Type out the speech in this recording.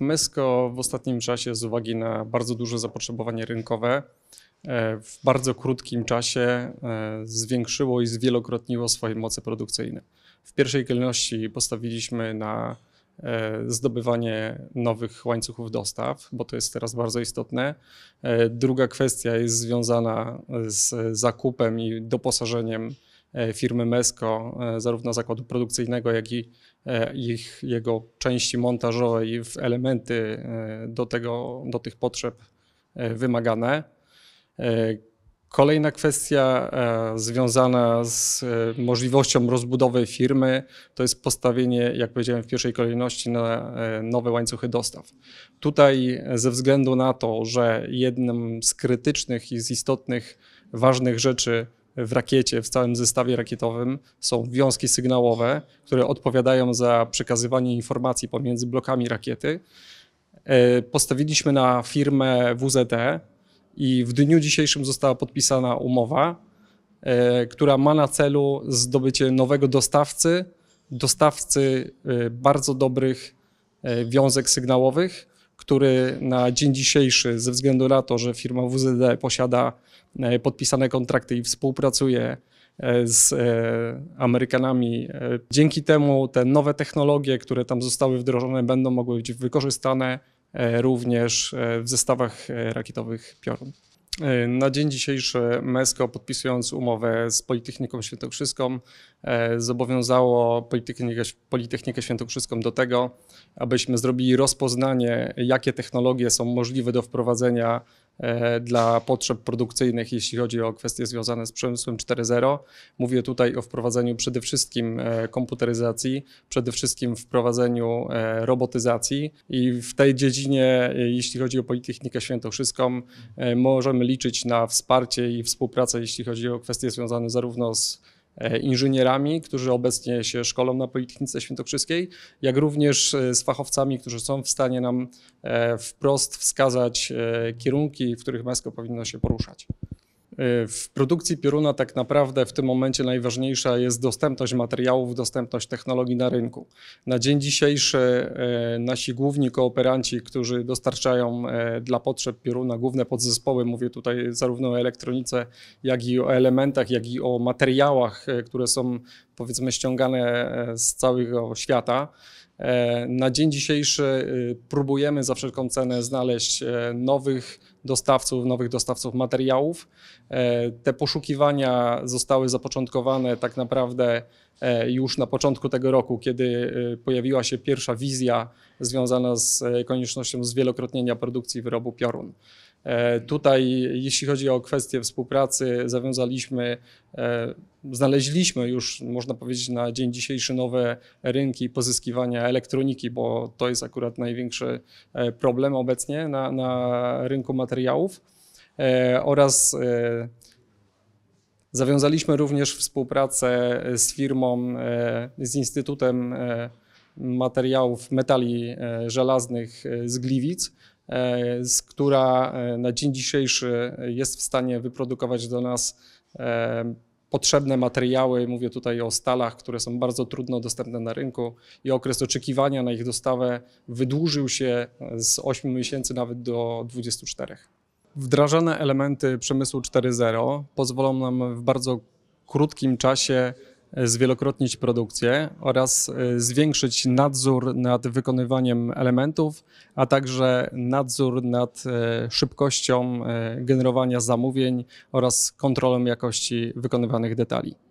Mesko w ostatnim czasie z uwagi na bardzo duże zapotrzebowanie rynkowe e, w bardzo krótkim czasie e, zwiększyło i zwielokrotniło swoje moce produkcyjne. W pierwszej kolejności postawiliśmy na e, zdobywanie nowych łańcuchów dostaw, bo to jest teraz bardzo istotne. Druga kwestia jest związana z zakupem i doposażeniem E, firmy Mesko, e, zarówno zakładu produkcyjnego, jak i e, ich, jego części montażowej w elementy do, tego, do tych potrzeb wymagane. Kolejna kwestia związana z możliwością rozbudowy firmy to jest postawienie, jak powiedziałem w pierwszej kolejności, na nowe łańcuchy dostaw. Tutaj ze względu na to, że jednym z krytycznych i z istotnych, ważnych rzeczy w rakiecie, w całym zestawie rakietowym są wiązki sygnałowe, które odpowiadają za przekazywanie informacji pomiędzy blokami rakiety. E, postawiliśmy na firmę WZT e i w dniu dzisiejszym została podpisana umowa, e, która ma na celu zdobycie nowego dostawcy, dostawcy bardzo dobrych wiązek sygnałowych który na dzień dzisiejszy, ze względu na to, że firma WZD posiada e, podpisane kontrakty i współpracuje e, z e, Amerykanami. Dzięki temu te nowe technologie, które tam zostały wdrożone, będą mogły być wykorzystane również w zestawach rakietowych piorun. E, na dzień dzisiejszy MESKO podpisując umowę z Politechniką Świętokrzyską e, zobowiązało Politechnikę, Politechnikę Świętokrzyską do tego, abyśmy zrobili rozpoznanie, jakie technologie są możliwe do wprowadzenia E, dla potrzeb produkcyjnych, jeśli chodzi o kwestie związane z przemysłem 4.0. Mówię tutaj o wprowadzeniu przede wszystkim e, komputeryzacji, przede wszystkim wprowadzeniu e, robotyzacji i w tej dziedzinie, jeśli chodzi o Politechnikę Świętokrzyską, możemy liczyć na wsparcie i współpracę, jeśli chodzi o kwestie związane zarówno z E, inżynierami, którzy obecnie się szkolą na Politechnice Świętokrzyskiej, jak również e, z fachowcami, którzy są w stanie nam e, wprost wskazać kierunki, w których miasto powinno się poruszać. Y, w produkcji pioruna tak naprawdę w tym momencie najważniejsza jest dostępność materiałów, dostępność technologii na rynku. Na dzień dzisiejszy y, nasi główni kooperanci, którzy dostarczają y, dla potrzeb pioruna główne podzespoły, mówię tutaj zarówno o elektronice, jak i o elementach, jak i o materiałach, które są powiedzmy ściągane e, z całego świata. E, na dzień dzisiejszy e, próbujemy za wszelką cenę znaleźć nowych dostawców, nowych dostawców materiałów. Te poszukiwania zostały zapoczątkowane tak naprawdę już na początku tego roku, kiedy pojawiła się pierwsza wizja związana z koniecznością zwielokrotnienia produkcji wyrobu piorun. E, tutaj, jeśli chodzi o kwestię współpracy, zawiązaliśmy, e, znaleźliśmy już, można powiedzieć, na dzień dzisiejszy nowe rynki pozyskiwania elektroniki, bo to jest akurat największy e, problem obecnie na, na rynku materiałów oraz Zawiązaliśmy również współpracę z firmą, z Instytutem Materiałów Metali Żelaznych z Gliwic, E, która e, na dzień dzisiejszy jest w stanie wyprodukować do nas e, potrzebne materiały. Mówię tutaj o stalach, które są bardzo trudno dostępne na rynku i okres oczekiwania na ich dostawę wydłużył się z 8 miesięcy nawet do 24. Wdrażane elementy przemysłu 4.0 pozwolą nam w bardzo krótkim czasie zwielokrotnić produkcję oraz e, zwiększyć nadzór nad wykonywaniem elementów, a także nadzór nad e, szybkością e, generowania zamówień oraz kontrolą jakości wykonywanych detali.